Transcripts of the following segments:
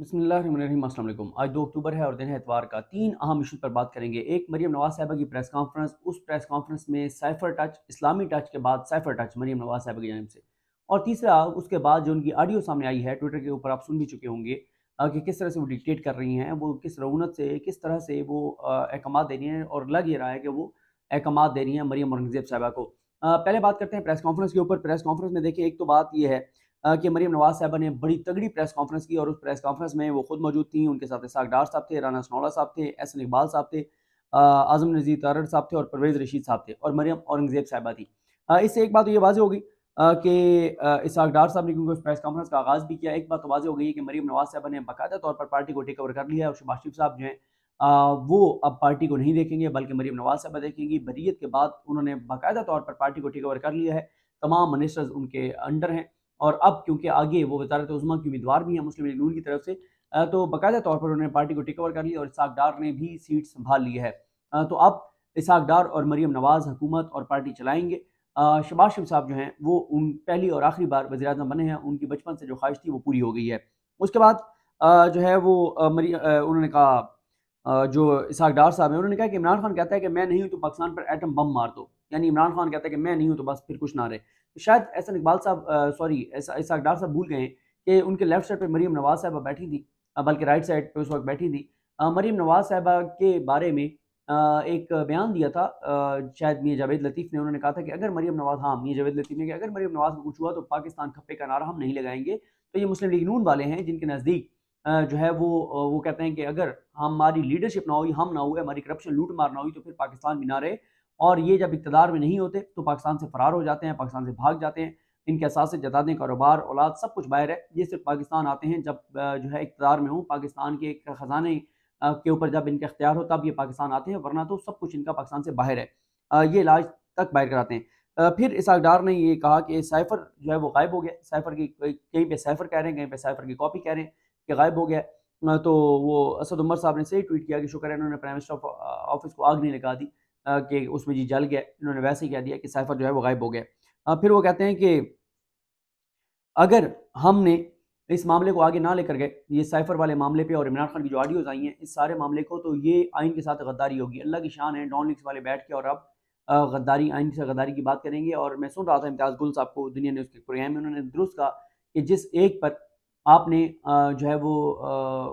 बसमिल आज दो अक्टूबर है और दिन है इतवार का तीन अहम इशू पर बात करेंगे एक मरीम नवाज साहबा की प्रेस कॉन्फ्रेंस उस प्रेस कॉन्फ्रेंस में साइफर टच इस्लामी टच के बाद साइफर टच मरीम नवाज साहबा की जानब से और तीसरा उसके बाद जो उनकी ऑडियो सामने आई है ट्विटर के ऊपर आप सुन भी चुके होंगे कि किस तरह से वो डिक्टेट कर रही हैं वो किस रौनत से किस तरह से वो अहकाम दे रही हैं और लग ये रहा है कि वो अहकाम दे रही हैं मरीम औरंगजेब साहबा को पहले बात करते हैं प्रेस कॉन्फ्रेंस के ऊपर प्रेस कॉन्फ्रेंस में देखिए एक तो बात यह है कि मरीम नवाज साहबा ने बड़ी तगड़ी प्रेस कॉन्फ्रेंस की और उस प्रेस कॉन्फ्रेंस में वो खुद मौजूद थी उनके साथ इसाक डार साहब थे राना सनौला साहब थे एहसन इकबाल साहब थे आजम नज़ीर तारड़ साहब थे और परवेज़ रशीद साहब थे और मरीम औरंगज़ेब साहबा थी इससे एक बात तो ये हो गई कि इसाक डार साहब ने क्योंकि उस प्रेस कॉन्फ्रेंस का आगाज़ भी किया एक बात तो वाजह हो गई कि मरीम नवाज साहबा ने बाकायदा तौर पर पार्टी को टेक ओवर कर लिया है और शुभाष साहब जो हैं वो अब पार्टी को नहीं देखेंगे बल्कि मरीम नवाज साहबा देखेंगी बरीत के बाद उन्होंने बाकायदा तौर पर पार्टी को टेक ओवर कर लिया है तमाम मिनिस्टर्स उनके अंडर हैं और अब क्योंकि आगे वो वजारत उजमा की उम्मीदवार भी हैं मुस्लिम लीग नून की तरफ से तो बाकायदा तौर पर उन्होंने पार्टी को टेकओवर कर लिया और इसाक डार ने भी सीट संभाल ली है तो अब इसाक डार और मरीम नवाज़ हुकूमत और पार्टी चलाएंगे शबाज शिफ साहब जो हैं वो उन पहली और आखिरी बार वजी अजम बने हैं उनकी बचपन से जो ख्वाहिश थी वो पूरी हो गई है उसके बाद जो है वो मरी उन्होंने कहा जो इसाक डार साहब हैं उन्होंने कहा कि इमरान खान कहता है कि मैं नहीं हूँ तो पाकिस्तान पर एटम बम मार दो यानी इमरान खान कहता है कि मैं नहीं हूँ तो बस फिर कुछ ना रहे शायद ऐसा इकबाल साहब सॉरी ऐसा ऐसा अकडार साहब भूल गए कि उनके लेफ्ट साइड पर मरीम नवाज साहबा बैठी थी बल्कि राइट साइड पर उस वक्त बैठी थी मरीम नवाज साहबा के बारे में एक बयान दिया था शायद मियाँ जावेद लतीफ़ ने उन्होंने कहा था कि अगर मरीम नवाज़ हाँ मियाँ जावेद लतीफ़ ने कहा अगर मरीम नवाज़ को कुछ हुआ तो पाकिस्तान खप्पे का नारा हम नहीं लगाएंगे तो ये मुस्लिम लीग नून वाले हैं जिनके नज़दीक जो है वो वो कहते हैं कि अगर हमारी लीडरशिप ना हुई हम ना हुए हमारी करप्शन लूट मार ना हुई तो फिर पाकिस्तान भी ना रहे और ये जब इकतदार में नहीं होते तो पाकिस्तान से फरार हो जाते हैं पाकिस्तान से भाग जाते हैं इनके असासे जदादें कारोबार औलाद सब कुछ बाहर है ये सिर्फ पाकिस्तान आते हैं जब जो है इकतदार में हों पाकिस्तान के ख़जाने के ऊपर जब इनका अख्तियार हो तब ये पाकिस्तान आते हैं वरना तो सब कुछ इनका पाकिस्तान से बाहर है ये इलाज तक बाहर कराते हैं फिर इस अकदार ने ये कहा कि साइफर जो है वो गायब हो गया साइफर की कहीं पे साइफर कह रहे हैं कहीं पे साइफर की कॉपी कह रहे हैं कि गायब हो गया तो वो असद उमर साहब ने सही ट्वीट किया कि शुक्र है उन्होंने प्राइम मिनिस्टर ऑफिस को आग नहीं लगा दी कि उसमें जी जल गया इन्होंने वैसे ही कह दिया कि साइफर जो है वो गायब हो गया फिर वो कहते हैं कि अगर हमने इस मामले को आगे ना लेकर गए ये साइफर वाले मामले पे और इमरान खान की जो ऑडियोज आई हैं इस सारे मामले को तो ये आइन के साथ गद्दारी होगी अल्लाह की शान है डॉन लिक्स वाले बैठ के और अब गद्दारी आइन से गद्दारी की बात करेंगे और मैं सुन रहा था इम्तियाज़ गुल साहब को दुनिया न्यूज़ के प्रोग्राम में उन्होंने दुरुस्त कहा कि जिस एक पर आपने जो है वो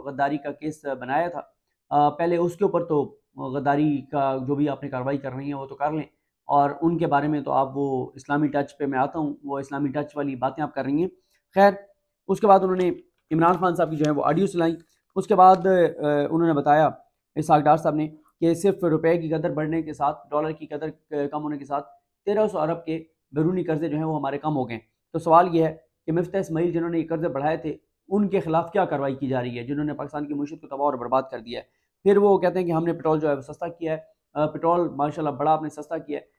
गद्दारी का केस बनाया था पहले उसके ऊपर तो गद्दारी का जो भी आपने कार्रवाई करनी है वो तो कर लें और उनके बारे में तो आप वो इस्लामी टच पे मैं आता हूँ वो इस्लामी टच वाली बातें आप कर रही हैं खैर उसके बाद उन्होंने इमरान खान साहब की जो है वो ऑडियो सुनाई उसके बाद उन्होंने बताया इसहाक डार साहब ने कि सिर्फ रुपए की कदर बढ़ने के साथ डॉलर की कदर कम होने के साथ तेरह सौ अरब के बैरूनी कर्जे जो हैं वो हमारे कम हो गए तो सवाल यह है कि मफ्त इसमाइल जिन्होंने ये कर्जे बढ़ाए थे उनके खिलाफ क्या कार्रवाई की जा रही है जिन्होंने पाकिस्तान की मीशत को तबाह और बर्बाद कर दिया है फिर वो कहते हैं कि हमने पेट्रोल जो है सस्ता किया है पेट्रोल माशा बड़ा आपने सस्ता किया है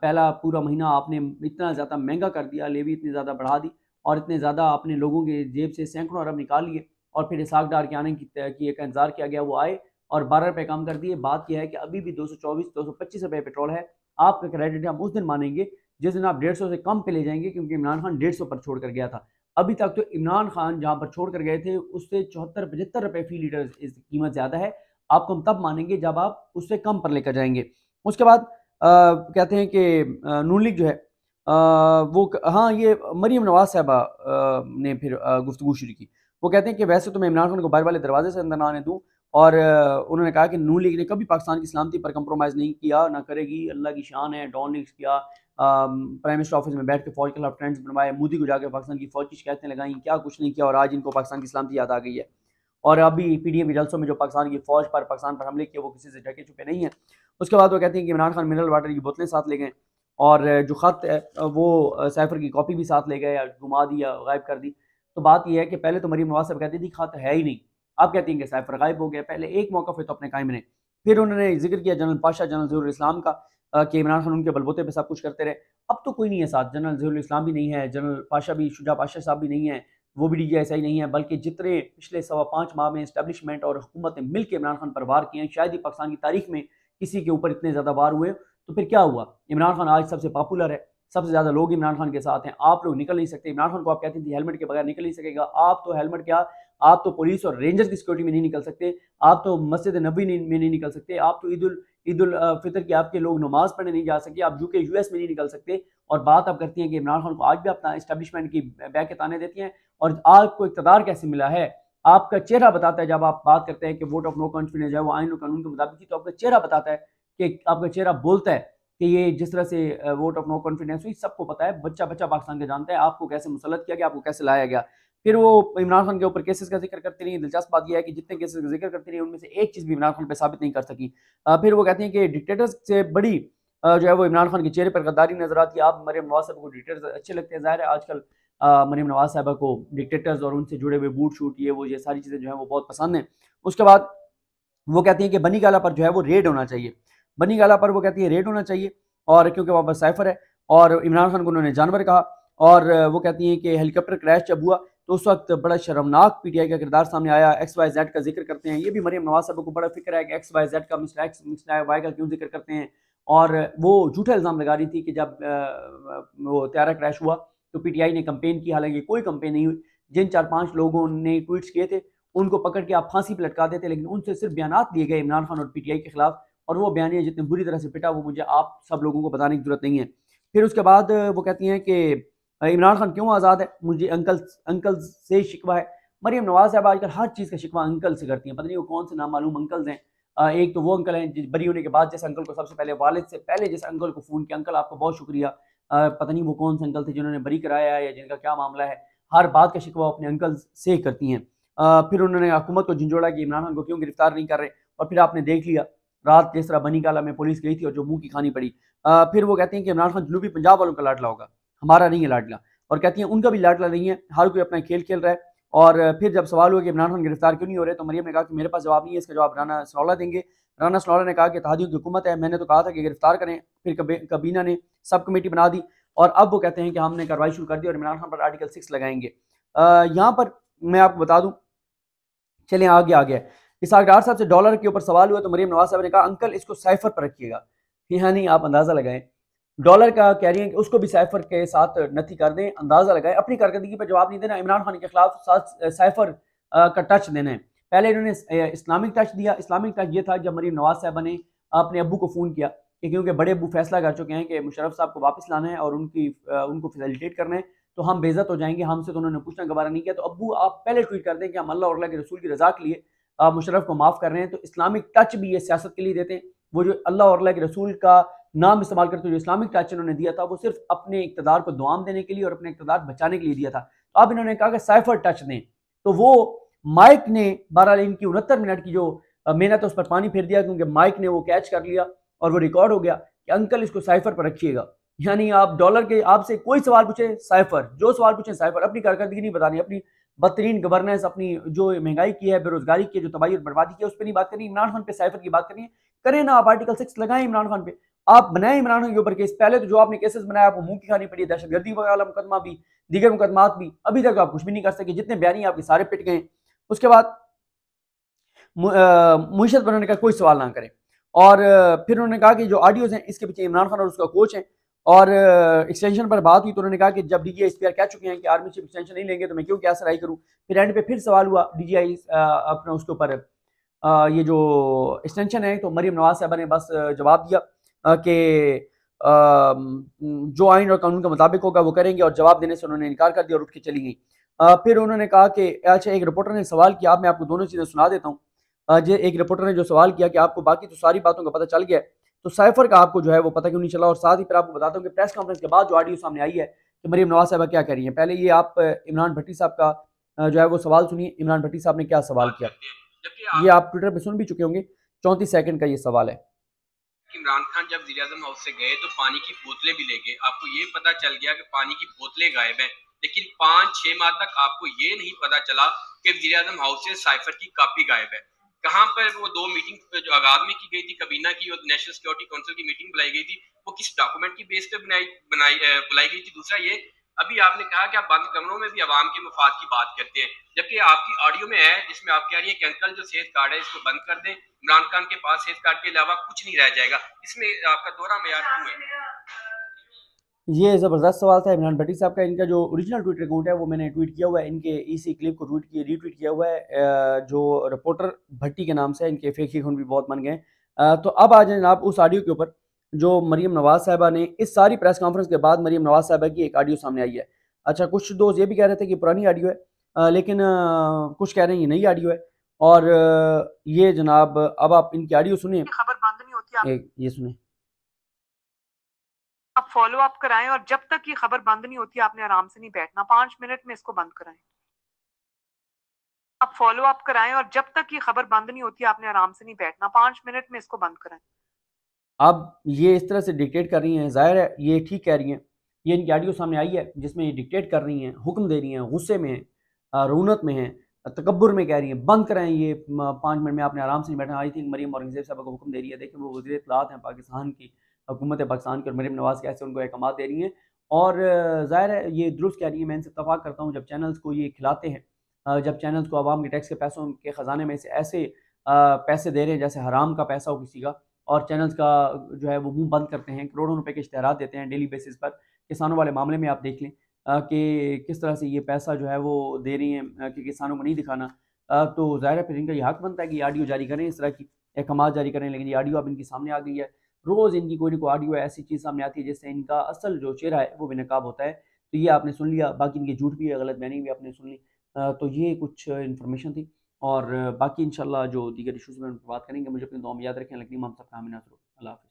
पहला पूरा महीना आपने इतना ज़्यादा महंगा कर दिया लेवी इतनी ज़्यादा बढ़ा दी और इतने ज़्यादा आपने लोगों के जेब से सैकड़ों अरब निकाल लिए और फिर इसाक डार के आने की, की एक इंतजार किया गया वो आए और बारह रुपये काम कर दिए बात यह है कि अभी भी दो सौ चौबीस दो सौ पच्चीस रुपये पेट्रोल है आपका क्रेडिट हम उस दिन मानेंगे जिस दिन आप डेढ़ सौ से कम पे ले जाएंगे क्योंकि इमरान खान डेढ़ सौ पर छोड़ कर गया था अभी तक तो इमरान खान जहाँ पर छोड़ कर गए थे उससे चौहत्तर पचहत्तर रुपये फी लीटर कीमत ज़्यादा है आपको हम तब मानेंगे जब आप उससे कम पर लेकर जाएंगे उसके बाद आ, कहते हैं कि नून लीग जो है आ, वो हाँ ये मरीम नवाज साहबा ने फिर गुफ्तु शुरू की वो कहते हैं कि वैसे तो मैं इमरान खान को बार वाले दरवाजे से अंदर ना आने दूँ और उन्होंने कहा कि नून लीग ने कभी पाकिस्तान की सलामती पर कंप्रोमाइज़ नहीं किया ना करेगी अल्लाह की शान है डॉन लीग किया प्राइम मिनिस्टर ऑफिस में बैठ के फौज के खिलाफ ट्रेंड्स बनवाए मोदी को जाकर पाकिस्तान की फौज की शिकायतें लगाई क्या कुछ नहीं किया और आज इनको पाकिस्तान की सलामती याद आ गई है और अभी पी एम के जलसों में जो पाकिस्तान की फौज पर पाकिस्तान पर हमले किए वो किसी से ढके छुपे नहीं है उसके बाद वो कहते हैं कि इमरान खान मिनरल वाटर की बोतलें साथ ले गए और जो ख़त वो सैफर की कॉपी भी साथ ले गए या घुमा दी या गायब कर दी तो बात यह है कि पहले तो मरीम नवाज साहब कहती थी खत है ही नहीं आप कहती हैं कि सैफर गायब हो गया पहले एक मौका फिर तो अपने कायम रहे फिर उन्होंने जिक्र किया जनरल पाशा जनरल जहर इस्लाम का कि इमरान खान उनके बलबोते पर सब कुछ करते रहे अब तो कोई नहीं है साथ जनरल जहर इस्लाम भी नहीं है जनरल पाशा भी शुजा पाशा साहब भी नहीं है वो भी डी जी नहीं है बल्कि जितने पिछले सवा पाँच माह में इस्टेबलिशमेंट और हुकूमत ने मिल इमरान खान पर वार किए हैं शायद ही पाकिस्तान की तारीख में किसी के ऊपर इतने ज़्यादा वार हुए तो फिर क्या हुआ इमरान खान आज सबसे पॉपुलर है सबसे ज़्यादा लोग इमरान खान के साथ हैं आप लोग निकल नहीं सकते इमरान खान को आप कहते थे हेलमेट के बगैर निकल नहीं सकेगा आप तो हेलमेट क्या आप तो पुलिस और रेंजर्स की सिक्योरिटी में नहीं निकल सकते आप तो मस्जिद नबी में नहीं निकल सकते आप तो ईद ईद फितर की आपके लोग नमाज पढ़ने नहीं जा सके आप यू एस में नहीं निकल सकते और बात आप करती हैं कि इमरान खान को आज भी अपना इस्टेब्लिशमेंट की बैक ताने देती हैं और आपको इकतदार कैसे मिला है आपका चेहरा बताता है जब आप बात करते हैं कि वोट ऑफ नो कॉन्फिडेंस है वो आइन और कानून के मुताबिक ही तो आपका चेहरा बताता है कि आपका चेहरा बोलता है कि ये जिस तरह से वोट ऑफ नो कॉन्फिडेंस हुई सबको पता है बच्चा बच्चा पाकिस्तान के जानता है आपको कैसे मुसलत किया गया आपको कैसे लाया गया फिर वो इमरान खान के ऊपर केसेस का जिक्र करती रही दिलचस्प बात यह है कि जितने केसेस का जिक्र करती रही उनमें से एक चीज़ भी इमरान खान पर साबित नहीं कर सकी फिर वो कहती हैं कि डिक्टेटर्स से बड़ी जो है वो इमरान खान के चेहरे पर गद्दारी नजर आती है आप मरे मवासब को डिक्टेटर्स अच्छे लगते हैं ज़ाहिर है आजकल मरीम नवाज साहबा को डिक्टेटर्स और उनसे जुड़े हुए बूट शूट ये वो ये सारी चीज़ें जो है वो बहुत पसंद हैं उसके बाद वो कहती हैं कि बनी गाला पर जो है वो रेड होना चाहिए बनी गाला पर वो कहती है रेड होना चाहिए और क्योंकि वहाँ पर साइफर है और इमरान खान को उन्होंने जानवर कहा और वो कहती हैं कि हेलीकॉप्टर क्रैश जब हुआ तो उस वक्त बड़ा शर्मनाक पीटीआई का किरदार सामने आया एक्स वाई जेड का जिक्र करते हैं ये भी मरीम नवाज साहब को बड़ा फिक्र है कि एक्स वाई जेड का मिस्टर एक्स मिस्टर वाई का क्यों जिक्र करते हैं और वो झूठा इल्ज़ाम लगा रही थी कि जब वो त्यारा क्रैश हुआ तो पीटीआई ने कंपेन की हालांकि कोई कंपेन नहीं हुई जिन चार पांच लोगों ने ट्वीट्स किए थे उनको पकड़ के आप फांसी पर लटका देते लेकिन उनसे सिर्फ बयान दिए गए इमरान खान और पीटीआई के खिलाफ और वो बयान जितने बुरी तरह से पिटा वो मुझे आप सब लोगों को बताने की जरूरत नहीं है फिर उसके बाद वो कहती हैं कि इमरान खान क्यों आज़ाद है मुझे अंकल अंकल से शिकवा है मरीम नवाज साहब आजकल हर चीज़ का शिकवा अंकल से करती हैं पता नहीं वो कौन से नाम मालूम अंकल हैं एक तो वो अंकल हैं बरी होने के बाद जैसे अंकल को सबसे पहले वालिद से पहले जैसे अंकल को फ़ोन किया अंकल आपका बहुत शुक्रिया पता नहीं वो कौन से अंकल थे जिन्होंने बरी कराया है या जिनका क्या मामला है हर बात का शिकवा अपने अंकल से करती हैं फिर उन्होंने हुकूमत को झंझोड़ा कि इमरान खान को क्यों गिरफ्तार नहीं कर रहे और फिर आपने देख लिया रात जिस तरह बनी काला में पुलिस गई थी और जो मुंह की खानी पड़ी फिर वो कहते हैं कि इमरान खान जनूबी पंजाब वालों का लाडला होगा हमारा नहीं है लाडला और कहती हैं उनका भी लाडला नहीं है हर कोई अपना खेल खेल रहा है और फिर जब सवाल हुआ कि इमरान खान गिरफ्तार क्यों नहीं हो रहे तो मरियम ने कहा कि मेरे पास जवाब नहीं है इसका जवाब राना सलोला देंगे राना सलोला ने कहा कि तहदियों की हुकूमत है मैंने तो कहा था कि गिरफ्तार करें फिर कबीना ने सब कमेटी बना दी और अब वो कहते हैं कि हमने कार्रवाई शुरू कर दी और इमरान खान पर आर्टिकल सिक्स लगाएंगे यहाँ पर मैं आपको बता दूँ चलें आगे आ गया इसहाक डार साहब से डॉलर के ऊपर सवाल हुआ तो मरीम नवाज साहब ने कहा अंकल इसको साइफर पर रखिएगा यानी आप अंदाज़ा लगाएं डॉलर का कह रही है कि उसको भी साइफर के साथ नथी कर दें अंदाज़ा लगाएं अपनी कारकर्दगी पर जवाब नहीं देना इमरान खान के खिलाफ साथ साइफर का टच देना है पहले इन्होंने इस्लामिक टच दिया इस्लामिक टच ये था जब मरीम नवाज साहब ने अपने अबू को फ़ोन किया कि क्योंकि बड़े अबू फैसला कर चुके हैं कि मुशरफ साहब को वापस लाना है और उनकी उनको फैसिलिटेट करना है तो हम बेजत हो जाएंगे हमसे तो उन्होंने पूछना गबारा नहीं किया तो अबू आप पहले ट्वीट कर दें कि हम अल्लाह और अल्लाह के रसूल की रजा के लिए मुशरफ को माफ़ कर रहे हैं तो इस्लामिक टच भी ये सियासत के लिए देते हैं वो जो अल्लाह और अल्लाह के रसूल का नाम इस्तेमाल करते हुए इस्लामिक टच इन्होंने दिया था वो सिर्फ अपने इकतदार को दुआम देने के लिए और अपने इकतदार बचाने के लिए दिया था तो अब इन्होंने कहा कि साइफर टच दें तो वो माइक ने बहरहाल इनकी उनहत्तर मिनट की जो मेहनत है उस पर पानी फेर दिया क्योंकि माइक ने वो कैच कर लिया और वो रिकॉर्ड हो गया कि अंकल इसको साइफर पर रखिएगा यानी आप डॉलर के आपसे कोई सवाल पूछे साइफर जो सवाल पूछे साइफर अपनी कारकर्दगी नहीं बतानी अपनी बदतरीन गवर्नेंस अपनी जो महंगाई की है बेरोजगारी की जो तबाही और बर्बादी की है उस पर नहीं बात करनी इमरान खान पे साइफर की बात करनी है करें ना आप आर्टिकल सिक्स लगाएं इमरान खान पे आप बनाए इमरान खान के ऊपर केस पहले तो जो आपने केसेस बनाया आपको मुंह की खानी पड़ी दहशतगर्दी वाला मुकदमा भी दीगर मुकदमा भी अभी तक आप कुछ भी नहीं कर सके जितने बयानी आपके सारे पिट गए उसके बाद मुशत बनाने का कोई सवाल ना करें और फिर उन्होंने कहा कि जो ऑडियोज़ हैं इसके पीछे इमरान खान और उसका कोच है और एक्सटेंशन पर बात हुई तो उन्होंने कहा कि जब डीजीआई एसपीआर कह चुके हैं कि आर्मी चीफ एक्सटेंशन नहीं लेंगे तो मैं क्यों क्या सराई करूं फिर एंड पे फिर सवाल हुआ डीजीआई अपने उसके ऊपर ये जो एक्सटेंशन है तो मरीम नवाज साहबा ने बस जवाब दिया कि जो आइन और कानून के मुताबिक होगा वो करेंगे और जवाब देने से उन्होंने इनकार कर दिया और उठ के चली गई फिर उन्होंने कहा कि अच्छा एक रिपोर्टर ने सवाल किया मैं आपको दोनों चीज़ें सुना देता हूँ आज एक रिपोर्टर ने जो सवाल किया कि आपको बाकी तो सारी बातों का पता चल गया तो साइफर का आपको जो है वो पता क्यों नहीं चला और साथ ही फिर आपको बताता हूँ कि प्रेस कॉन्फ्रेंस के बाद जो ऑडियो सामने आई है कि मरीम नवाज साहबा क्या कह रही है पहले ये आप इमरान भट्टी साहब का जो है वो सवाल सुनिए इमरान भट्टी साहब ने क्या सवाल किया ये आप ट्विटर पर सुन भी चुके होंगे चौंतीस सेकंड का ये सवाल है इमरान खान जब वजी आजम हाउस से गए तो पानी की बोतलें भी ले गए आपको ये पता चल गया कि पानी की बोतलें गायब हैं लेकिन पाँच छह माह तक आपको ये नहीं पता चला कि वजी आजम हाउस से साइफर की कापी गायब है कहाँ पर वो दो मीटिंग जो आगाज में की गई थी कबीना की और नेशनल सिक्योरिटी काउंसिल की मीटिंग बुलाई गई थी वो किस डॉक्यूमेंट की बेस पे बनाई बनाई बुलाई गई थी दूसरा ये अभी आपने कहा कि आप बंद कमरों में भी आवाम के मफाद की बात करते हैं जबकि आपकी ऑडियो में है जिसमें आप कह रही है कि अंकल जो सेहत कार्ड है इसको बंद कर दें इमरान खान के पास सेहत कार्ड के अलावा कुछ नहीं रह जाएगा इसमें आपका दोहरा मैार क्यों है ये ज़बरदस्त सवाल था इमरान भट्टी साहब का इनका जो ओरिजिनल ट्विटर अकाउंट है वो मैंने ट्वीट किया हुआ है इनके इसी क्लिप को ट्वीट किया रीट्वीट किया हुआ है जो रिपोर्टर भट्टी के नाम से इनके फेक अकाउंट भी बहुत मन गए तो अब आ जाए आप उस ऑडियो के ऊपर जो मरीम नवाज साहबा ने इस सारी प्रेस कॉन्फ्रेंस के बाद मरीम नवाज साहबा की एक ऑडियो सामने आई है अच्छा कुछ दोस्त ये भी कह रहे थे कि पुरानी ऑडियो है आ, लेकिन आ, कुछ कह रहे हैं ये नई ऑडियो है और ये जनाब अब आप इनकी ऑडियो सुने खबर बंद नहीं होती आप... ये सुने आप फॉलो अप कराएं और जब तक ये खबर बंद नहीं होती आपने आराम से नहीं बैठना पांच मिनट में इसको बंद कराएं आप फॉलो अप कराएं और जब तक ये खबर बंद नहीं होती आपने आराम से नहीं बैठना पांच मिनट में इसको बंद कराएं अब ये इस तरह से डिक्टेट कर रही हैं जाहिर है ये ठीक कह रही हैं ये इनकी आडियो सामने आई है जिसमें ये डिक्टेट कर रही हैं हुक्म दे रही हैं गुस्से में हैं में हैं तकबर में कह रही हैं बंद कराएं ये पाँच मिनट में आपने आराम से नहीं बैठना आई थिंक मरीम औरंगजेब साहब को हुक्म दे रही है देखिए वो वजी अतलात हैं पाकिस्तान की हुकूमत पाकिस्तान की और मरीम नवाज़ कैसे उनको अहकाम दे रही हैं और ज़ाहिर है ये दुरुस्त कह रही है मैं इनसे इतफाक़ करता हूँ जब चैनल्स को ये खिलाते हैं जब चैनल्स को आवाम के टैक्स के पैसों के ख़जाने में से ऐसे पैसे दे रहे हैं जैसे हराम का पैसा हो किसी का और चैनल्स का जो है वो मुंह बंद करते हैं करोड़ों रुपए के इश्तहार देते हैं डेली बेसिस पर किसानों वाले मामले में आप देख लें कि किस तरह से ये पैसा जो है वो दे रही हैं कि किसानों को नहीं दिखाना तो ज़ाहिर है फिर इनका यह हक बनता है कि आडियो जारी करें इस तरह की अहकाम जारी करें लेकिन ये आडियो अब इनके सामने आ गई है रोज़ इनकी कोई ना कोई ऑडियो ऐसी चीज़ सामने आती है जिससे इनका असल जो चेहरा है वो बेनकाब होता है तो ये आपने सुन लिया बाकी इनकी झूठ भी है गलत बयानी भी आपने सुन ली तो ये कुछ इन्फॉर्मेशन थी और बाकी इंशाल्लाह जो दीगर इशूज़ में उन पर बात करेंगे मुझे अपने दो याद रखें लगनी हम सब का हमें अल्लाह